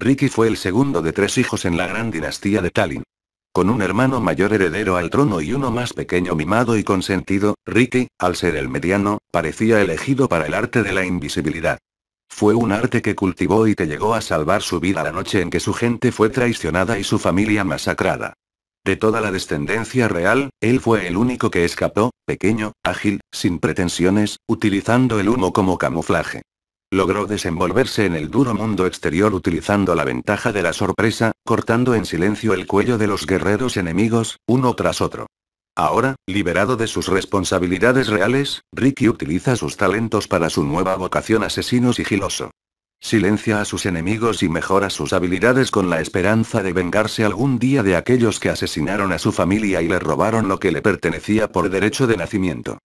Ricky fue el segundo de tres hijos en la gran dinastía de Tallinn. Con un hermano mayor heredero al trono y uno más pequeño mimado y consentido, Ricky, al ser el mediano, parecía elegido para el arte de la invisibilidad. Fue un arte que cultivó y que llegó a salvar su vida la noche en que su gente fue traicionada y su familia masacrada. De toda la descendencia real, él fue el único que escapó, pequeño, ágil, sin pretensiones, utilizando el humo como camuflaje. Logró desenvolverse en el duro mundo exterior utilizando la ventaja de la sorpresa, cortando en silencio el cuello de los guerreros enemigos, uno tras otro. Ahora, liberado de sus responsabilidades reales, Ricky utiliza sus talentos para su nueva vocación asesino sigiloso. Silencia a sus enemigos y mejora sus habilidades con la esperanza de vengarse algún día de aquellos que asesinaron a su familia y le robaron lo que le pertenecía por derecho de nacimiento.